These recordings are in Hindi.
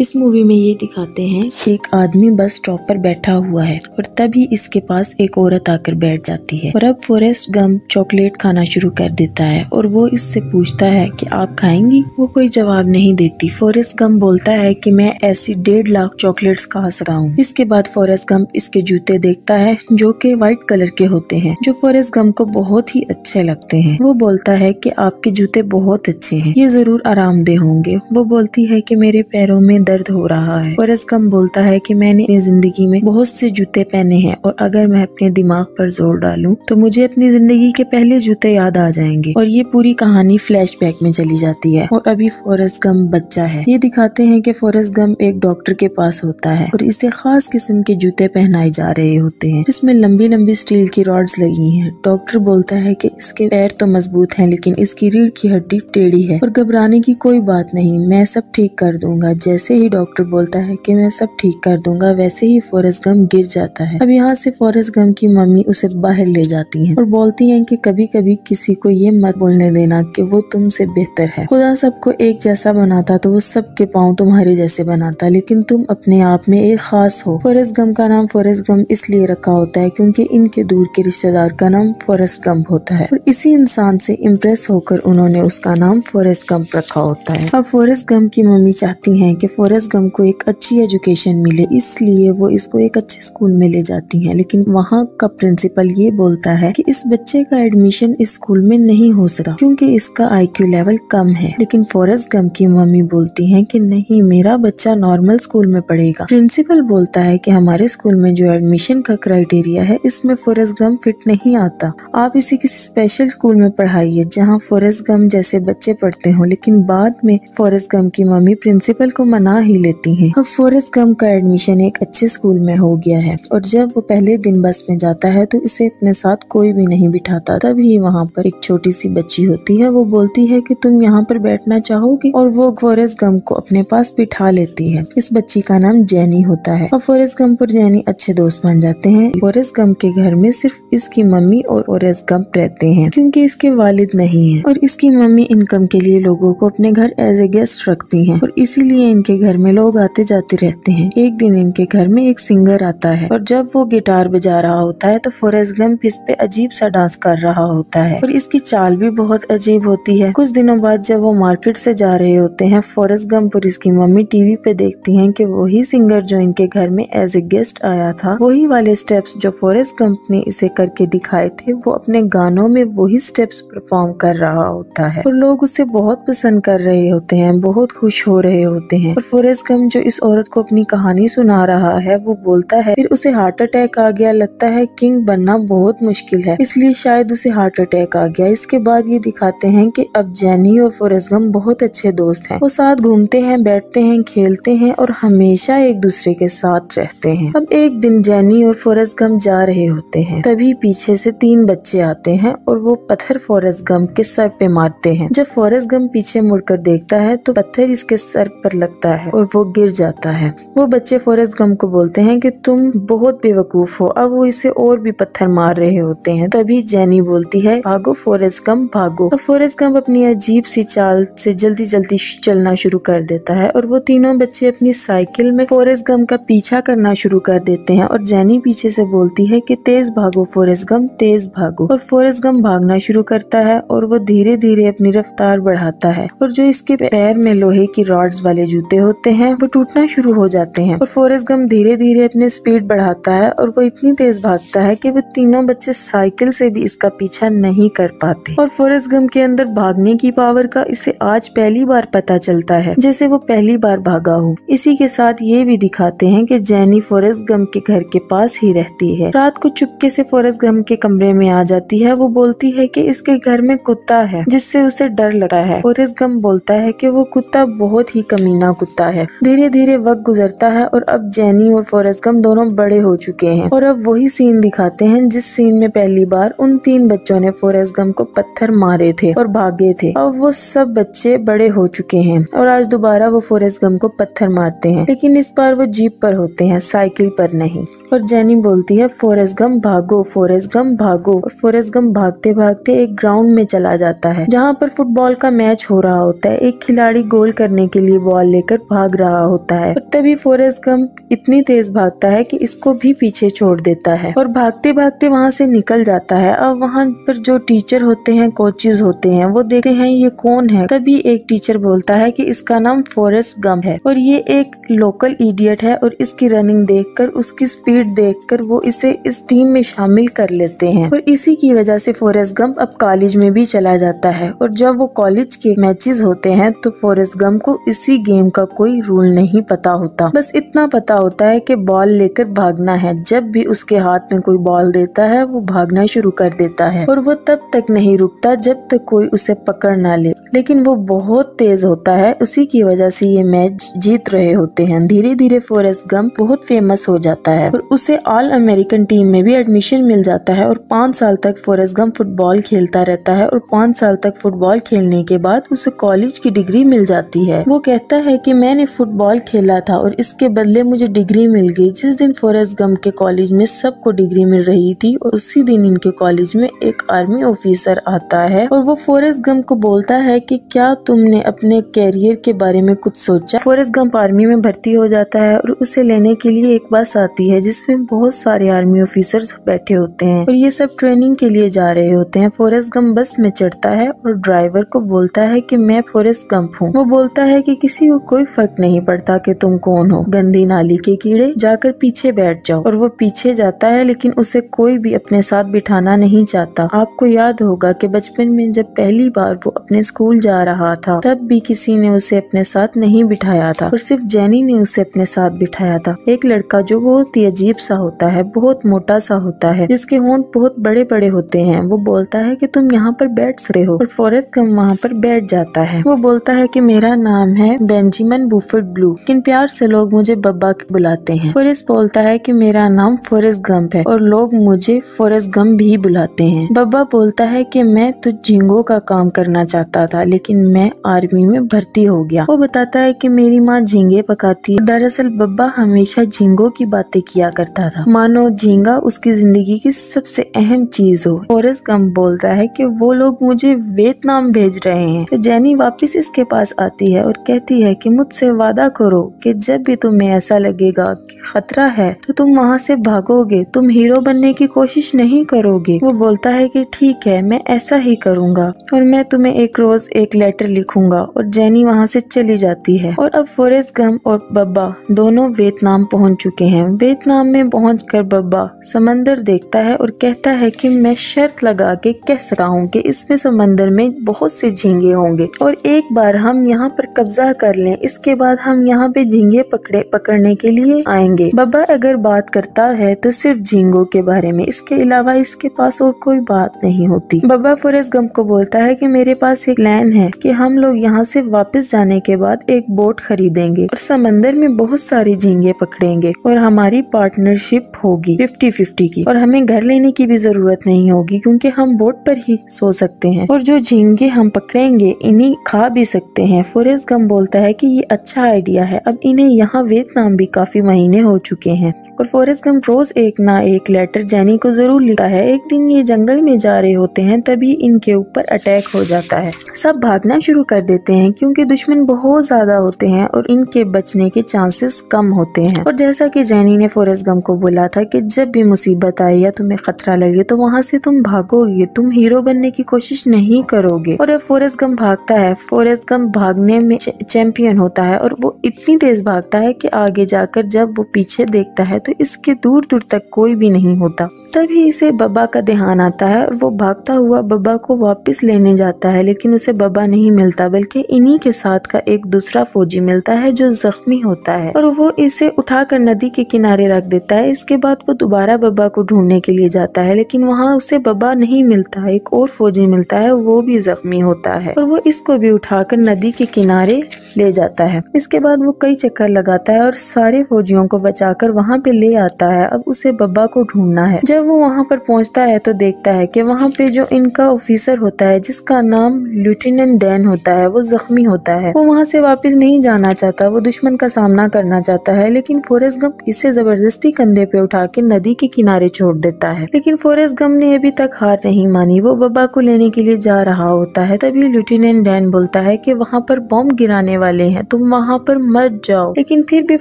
इस मूवी में ये दिखाते हैं कि एक आदमी बस स्टॉप पर बैठा हुआ है और तभी इसके पास एक औरत आकर बैठ जाती है और अब फॉरेस्ट गम चॉकलेट खाना शुरू कर देता है और वो इससे पूछता है कि आप खाएंगी वो कोई जवाब नहीं देती फॉरेस्ट गम बोलता है कि मैं ऐसी डेढ़ लाख चॉकलेट्स खा सकता हूँ इसके बाद फॉरेस्ट गम इसके जूते देखता है जो की व्हाइट कलर के होते हैं जो फॉरेस्ट गम को बहुत ही अच्छे लगते है वो बोलता है की आपके जूते बहुत अच्छे है ये जरूर आरामदेह होंगे वो बोलती है की मेरे पैरों में में दर्द हो रहा है फरज कम बोलता है कि मैंने अपनी जिंदगी में बहुत से जूते पहने हैं और अगर मैं अपने दिमाग पर जोर डालूं तो मुझे अपनी जिंदगी के पहले जूते याद आ जाएंगे और ये पूरी कहानी फ्लैशबैक में चली जाती है और अभी फॉरेस्ट गम बच्चा है ये दिखाते हैं कि फॉरेस्ट गम एक डॉक्टर के पास होता है और इसे खास किस्म के जूते पहनाए जा रहे होते हैं जिसमें लंबी लंबी स्टील की रॉड्स लगी है डॉक्टर बोलता है की इसके पैर तो मजबूत है लेकिन इसकी रीढ़ की हड्डी टेढ़ी है और घबराने की कोई बात नहीं मैं सब ठीक कर दूंगा जैसे जैसे ही डॉक्टर बोलता है कि मैं सब ठीक कर दूंगा वैसे ही फॉरेस्ट गम गिर जाता है अब यहाँ से फॉरेस्ट गम की मम्मी उसे बाहर ले जाती है और बोलती है की कभी कभी किसी को ये मत बोलने देना की वो तुमसे बेहतर है खुदा सबको एक जैसा बनाता तो वो सबके पाँव तुम्हारे जैसे बनाता लेकिन तुम अपने आप में एक खास हो फॉरेस्ट गम का नाम फॉरेस्ट गम इसलिए रखा होता है क्योंकि इनके दूर के रिश्तेदार का नाम फॉरेस्ट गम होता है और इसी इंसान से इम्प्रेस होकर उन्होंने उसका नाम फॉरेस्ट गम रखा होता है अब फॉरेस्ट गम की मम्मी चाहती है की फॉरेस्ट गम को एक अच्छी एजुकेशन मिले इसलिए वो इसको एक अच्छे स्कूल में ले जाती हैं लेकिन वहाँ का प्रिंसिपल ये बोलता है कि इस बच्चे का एडमिशन इस स्कूल में नहीं हो सका क्योंकि इसका आईक्यू लेवल कम है लेकिन फॉरेस्ट गम की मम्मी बोलती है कि नहीं मेरा बच्चा नॉर्मल स्कूल में पढ़ेगा प्रिंसिपल बोलता है कि हमारे स्कूल में जो एडमिशन का क्राइटेरिया है इसमें फॉरेस्ट गम फिट नहीं आता आप इसे किसी स्पेशल स्कूल में पढ़ाइए जहाँ फॉरेस्ट गम जैसे बच्चे पढ़ते हो लेकिन बाद में फॉरेस्ट गम की मम्मी प्रिंसिपल को मना बना ही लेती हैं अब फॉरेस्ट गम का एडमिशन एक अच्छे स्कूल में हो गया है और जब वो पहले दिन बस में जाता है तो इसे अपने साथ कोई भी नहीं बिठाता तभी वहाँ पर एक छोटी सी बच्ची होती है वो बोलती है कि तुम यहाँ पर बैठना चाहोगी और वो फोरेस गम को अपने पास बिठा लेती है इस बच्ची का नाम जैनी होता है और फॉरेस्ट गम पर जैनी अच्छे दोस्त बन जाते हैं फोरेस गम के घर में सिर्फ इसकी मम्मी और फॉरेस्ट गम रहते हैं क्योंकि इसके वालिद नहीं है और इसकी मम्मी इनकम के लिए लोगों को अपने घर एज ए गेस्ट रखती है और इसीलिए इनके घर में लोग आते जाते रहते हैं एक दिन इनके घर में एक सिंगर आता है और जब वो गिटार बजा रहा होता है तो फॉरेस्ट गम्प इस पे अजीब सा डांस कर रहा होता है और इसकी चाल भी बहुत अजीब होती है कुछ दिनों बाद जब वो मार्केट से जा रहे होते हैं फॉरेस्ट गम्प और इसकी मम्मी टीवी पे देखती है की वही सिंगर जो इनके घर में एज ए गेस्ट आया था वही वाले स्टेप्स जो फॉरेस्ट गंप ने इसे करके दिखाए थे वो अपने गानों में वही स्टेप्स परफॉर्म कर रहा होता है और लोग उसे बहुत पसंद कर रहे होते हैं बहुत खुश हो रहे होते हैं और फोरेस्ट गम जो इस औरत को अपनी कहानी सुना रहा है वो बोलता है फिर उसे हार्ट अटैक आ गया लगता है किंग बनना बहुत मुश्किल है इसलिए शायद उसे हार्ट अटैक आ गया इसके बाद ये दिखाते हैं कि अब जैनी और फोरेस्ट गम बहुत अच्छे दोस्त हैं वो साथ घूमते हैं बैठते हैं खेलते हैं और हमेशा एक दूसरे के साथ रहते हैं अब एक दिन जैनी और फोरेस्ट गम जा रहे होते हैं तभी पीछे से तीन बच्चे आते हैं और वो पत्थर फोरेस्ट गम के सर पे मारते हैं जब फोरेस्ट गम पीछे मुड़कर देखता है तो पत्थर इसके सर पर लगता करता है और वो गिर जाता है वो बच्चे फॉरेस्ट गम को बोलते हैं कि तुम बहुत बेवकूफ हो अब वो इसे और भी पत्थर मार रहे होते हैं तभी जैनी बोलती है भागो फॉरेस्ट गम भागो अब फॉरेस्ट गम अपनी अजीब सी चाल से जल्दी जल्दी चलना शुरू कर देता है और वो तीनों बच्चे अपनी साइकिल में फॉरेस्ट गम का पीछा करना शुरू कर देते हैं और जैनी पीछे से बोलती है कि तेज भागो फॉरेस्ट गम तेज भागो और फॉरेस्ट गम भागना शुरू करता है और वो धीरे धीरे अपनी रफ्तार बढ़ाता है और जो इसके पैर में लोहे की रॉड्स वाले जूते होते हैं वो टूटना शुरू हो जाते हैं और फॉरेस्ट गम धीरे धीरे अपने स्पीड बढ़ाता है और वो इतनी तेज भागता है कि वो तीनों बच्चे साइकिल से भी इसका पीछा नहीं कर पाते और फॉरेस्ट गम के अंदर भागने की पावर का इसे आज पहली बार पता चलता है जैसे वो पहली बार भागा हो इसी के साथ ये भी दिखाते हैं कि जैनी फॉरेस्ट गम के घर के पास ही रहती है रात को चुपके से फॉरेस्ट गम के कमरे में आ जाती है वो बोलती है कि इसके घर में कुत्ता है जिससे उसे डर लगा है फॉरेस्ट गम बोलता है कि वो कुत्ता बहुत ही कमीना कुत्ता होता है धीरे धीरे वक्त गुजरता है और अब जैनी और फॉरेस्ट गम दोनों बड़े हो चुके हैं और अब वही सीन दिखाते हैं जिस सीन में पहली बार उन तीन बच्चों ने फॉरेस्ट गम को पत्थर मारे थे और भागे थे अब वो सब बच्चे बड़े हो चुके हैं और आज दोबारा वो फॉरेस्ट गम को पत्थर मारते हैं लेकिन इस बार वो जीप पर होते हैं साइकिल पर नहीं और जैनी बोलती है फॉरेस्ट गम भागो फॉरेस्ट गम भागो और फॉरेस्ट गम भागते भागते एक ग्राउंड में चला जाता है जहाँ पर फुटबॉल का मैच हो रहा होता है एक खिलाड़ी गोल करने के लिए बॉल लेकर तरफ भाग रहा होता है तभी फॉरेस्ट गम इतनी तेज भागता है कि इसको भी पीछे छोड़ देता है और भागते भागते वहाँ से निकल जाता है और वहाँ पर जो टीचर होते हैं कोचिज होते हैं वो देखते हैं ये कौन है तभी एक टीचर बोलता है की इसका नाम फॉरेस्ट गम है और ये एक लोकल इडियट है और इसकी रनिंग कर उसकी स्पीड कर वो इसे इस टीम में शामिल कर लेते हैं और इसी की वजह से फॉरेस्ट गम अब कॉलेज में भी चला जाता है और जब वो कॉलेज के मैचेस होते हैं तो फॉरेस्ट गम को इसी गेम का कोई रूल नहीं पता होता बस इतना पता होता है कि बॉल लेकर भागना है जब भी उसके हाथ में कोई बॉल देता है वो भागना शुरू कर देता है और वो तब तक नहीं रुकता जब तक कोई उसे पकड़ ना ले लेकिन वो बहुत तेज होता है उसी की वजह से ये मैच जीत रहे होते हैं धीरे धीरे फोरेस्ट गम बहुत फेमस हो जाता है और उसे ऑल अमेरिकन टीम में भी एडमिशन मिल जाता है और पाँच साल तक फोरेस्ट गम फुटबॉल खेलता रहता है और पाँच साल तक फुटबॉल खेलने के बाद उसे कॉलेज की डिग्री मिल जाती है वो कहता है की मैंने फुटबॉल खेला था और इसके बदले मुझे डिग्री मिल गई जिस दिन फॉरेस्ट गम के कॉलेज में सबको डिग्री मिल रही थी और उसी दिन इनके कॉलेज में एक आर्मी ऑफिसर आता है और वो फॉरेस्ट गम को बोलता है कि क्या तुमने अपने कैरियर के बारे में कुछ सोचा फॉरेस्ट गम आर्मी में भर्ती हो जाता है और उसे लेने के लिए एक बस आती है जिसमे बहुत सारे आर्मी ऑफिसर बैठे होते हैं और ये सब ट्रेनिंग के लिए जा रहे होते हैं फॉरेस्ट गम बस में चढ़ता है और ड्राइवर को बोलता है की मैं फॉरेस्ट गम्प हूँ वो बोलता है की किसी को कोई फर्क नहीं पड़ता कि तुम कौन हो गंदी नाली के कीड़े जाकर पीछे बैठ जाओ और वो पीछे जाता है लेकिन उसे कोई भी अपने साथ बिठाना नहीं चाहता आपको याद होगा कि बचपन में जब पहली बार वो अपने स्कूल जा रहा था तब भी किसी ने उसे अपने साथ नहीं बिठाया था और सिर्फ जैनी ने उसे अपने साथ बिठाया था एक लड़का जो बहुत ही अजीब सा होता है बहुत मोटा सा होता है जिसके होंठ बहुत बड़े बड़े होते हैं वो बोलता है की तुम यहाँ पर बैठ सकते हो और फॉरेस्ट गम वहाँ पर बैठ जाता है वो बोलता है की मेरा नाम है बेंजिम सीमन बुफेट ब्लू किन प्यार से लोग मुझे बब्बा बुलाते हैं फोरेस्ट बोलता है कि मेरा नाम फोरेस्ट गंप है और लोग मुझे फोरेस्ट गम भी बुलाते हैं बब्बा बोलता है कि मैं तो जिंगो का काम करना चाहता था लेकिन मैं आर्मी में भर्ती हो गया वो बताता है कि मेरी माँ झींगे पकाती है दरअसल बब्बा हमेशा झींगो की बातें किया करता था मानो झींगा उसकी जिंदगी की सबसे अहम चीज हो फोरेस्ट गम बोलता है की वो लोग मुझे वेतनाम भेज रहे हैं तो जैनी वापस इसके पास आती है और कहती है कि मुझसे वादा करो कि जब भी तुम्हें ऐसा लगेगा कि खतरा है तो तुम वहाँ से भागोगे तुम हीरो बनने की कोशिश नहीं करोगे वो बोलता है कि ठीक है मैं ऐसा ही करूँगा और मैं तुम्हें एक रोज एक लेटर लिखूंगा और जैनी वहाँ से चली जाती है और अब फॉरेस्ट गम और बब्बा दोनों वियतनाम पहुँच चुके हैं वियतनाम में पहुँच कर बब्बा समंदर देखता है और कहता है की मैं शर्त लगा के कह सकता हूँ की इसमें समंदर में बहुत से झींगे होंगे और एक बार हम यहाँ पर कब्जा कर लें इसके बाद हम यहाँ पे झींगे पकड़े पकड़ने के लिए आएंगे बब्बा अगर बात करता है तो सिर्फ झींगों के बारे में इसके अलावा इसके पास और कोई बात नहीं होती बब्बा फोरेस गम को बोलता है कि मेरे पास एक प्लान है कि हम लोग यहाँ से वापस जाने के बाद एक बोट खरीदेंगे और समंदर में बहुत सारी झींगे पकड़ेंगे और हमारी पार्टनरशिप होगी फिफ्टी फिफ्टी की और हमें घर लेने की भी जरूरत नहीं होगी क्योंकि हम बोट पर ही सो सकते हैं और जो झींगे हम पकड़ेंगे इन्हीं खा भी सकते हैं फॉरेस्ट गम बोलता है की ये अच्छा आइडिया है अब इन्हें यहाँ वियतनाम भी काफ़ी महीने हो चुके हैं और फॉरेस्ट गम रोज़ एक ना एक लेटर जैनी को ज़रूर लिखता है एक दिन ये जंगल में जा रहे होते हैं तभी इनके ऊपर अटैक हो जाता है सब भागना शुरू कर देते हैं क्योंकि दुश्मन बहुत ज़्यादा होते हैं और इनके बचने के चांसेस कम होते हैं और जैसा कि जैनी ने फॉरेस्ट गम को बोला था कि जब भी मुसीबत आए या तुम्हें खतरा लगे तो वहाँ से तुम भागोगे तुम हीरो बनने की कोशिश नहीं करोगे और अब फॉरेस्ट गम भागता है फॉरेस्ट गम भागने में चैंपियन हो होता है और वो इतनी तेज़ भागता है कि आगे जाकर जब वो पीछे देखता है तो इसके दूर दूर तक कोई भी नहीं होता तभी इसे बब्बा का ध्यान आता है और वो भागता हुआ बब्बा को वापस लेने जाता है लेकिन उसे बब्बा नहीं मिलता बल्कि इन्हीं के साथ का एक दूसरा फौजी मिलता है जो जख्मी होता है और वो इसे उठाकर नदी के किनारे रख देता है इसके बाद वो दोबारा बब्बा को ढूंढने के लिए जाता है लेकिन वहाँ उसे बब्बा नहीं मिलता है एक और फौजी मिलता है वो भी जख्मी होता है और वो इसको भी उठाकर नदी के किनारे ले जाता जाता है इसके बाद वो कई चक्कर लगाता है और सारे फौजियों को बचाकर वहाँ पे ले आता है अब उसे बब्बा को ढूंढना है जब वो वहाँ पर पहुँचता है तो देखता है कि वहाँ पे जो इनका ऑफिसर होता है जिसका नाम लेफ्टिनेंट डैन होता है वो जख्मी होता है वो वहाँ से वापस नहीं जाना चाहता वो दुश्मन का सामना करना चाहता है लेकिन फोरेस्ट गम इसे जबरदस्ती कंधे पे उठा के नदी के किनारे छोड़ देता है लेकिन फोरेस्ट गम ने अभी तक हार नहीं मानी वो बब्बा को लेने के लिए जा रहा होता है तभी लेफ्टिनेंट डैन बोलता है की वहाँ पर बॉम्ब गिराने वाले हैं तुम वहाँ पर मत जाओ लेकिन फिर भी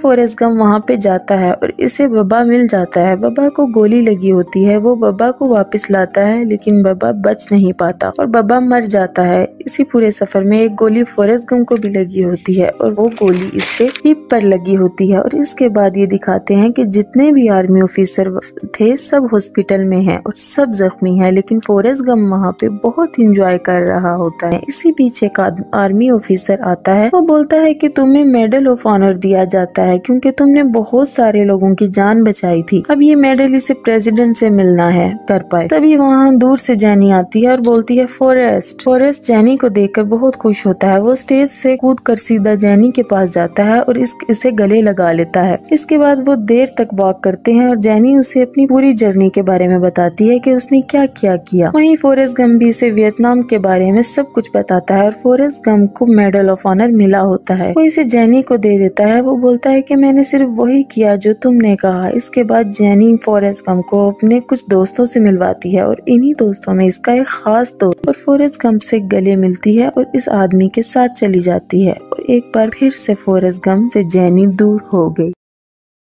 फॉरेस्ट गम वहाँ पे जाता है और इसे बबा मिल जाता है बबा को गोली लगी होती है वो बबा को वापस लाता है लेकिन बबा बच नहीं पाता और बबा मर जाता है इसी पूरे सफर में एक गोली फॉरेस्ट गम को भी लगी होती है और वो गोली इसके हिप पर लगी होती है और इसके बाद ये दिखाते हैं कि जितने भी आर्मी ऑफिसर थे सब हॉस्पिटल में हैं और सब जख्मी हैं लेकिन फॉरेस्ट गम वहाँ पे बहुत इंजॉय कर रहा होता है इसी बीच एक आर्मी ऑफिसर आता है वो बोलता है कि तुम्हें मेडल ऑफ ऑनर दिया जाता है क्योंकि तुमने बहुत सारे लोगों की जान बचाई थी अब ये मेडल इसे प्रेसिडेंट से मिलना है कर पाए तभी वहाँ दूर से जैनी आती है और बोलती है फॉरेस्ट फॉरेस्ट जैनी को देखकर बहुत खुश होता है वो स्टेज से कूद कर सीधा जैनी के पास जाता है और इस, इसे गले लगा लेता है इसके बाद वो देर तक वॉक करते हैं और जैनी उसे अपनी पूरी जर्नी के बारे में बताती है की उसने क्या क्या किया वही फॉरेस्ट गम भी इसे वियतनाम के बारे में सब कुछ बताता है और फॉरेस्ट गम को मेडल ऑफ ऑनर मिला होता है है वो इसे जैनी को दे देता है वो बोलता है कि मैंने सिर्फ वही किया जो तुमने कहा इसके बाद जैनी फॉरेस्ट गम को अपने कुछ दोस्तों से मिलवाती है और इन्हीं दोस्तों में इसका एक खास दोस्त और फॉरेस्ट गम से गले मिलती है और इस आदमी के साथ चली जाती है और एक बार फिर से फॉरेस्ट गम से जैनी दूर हो गई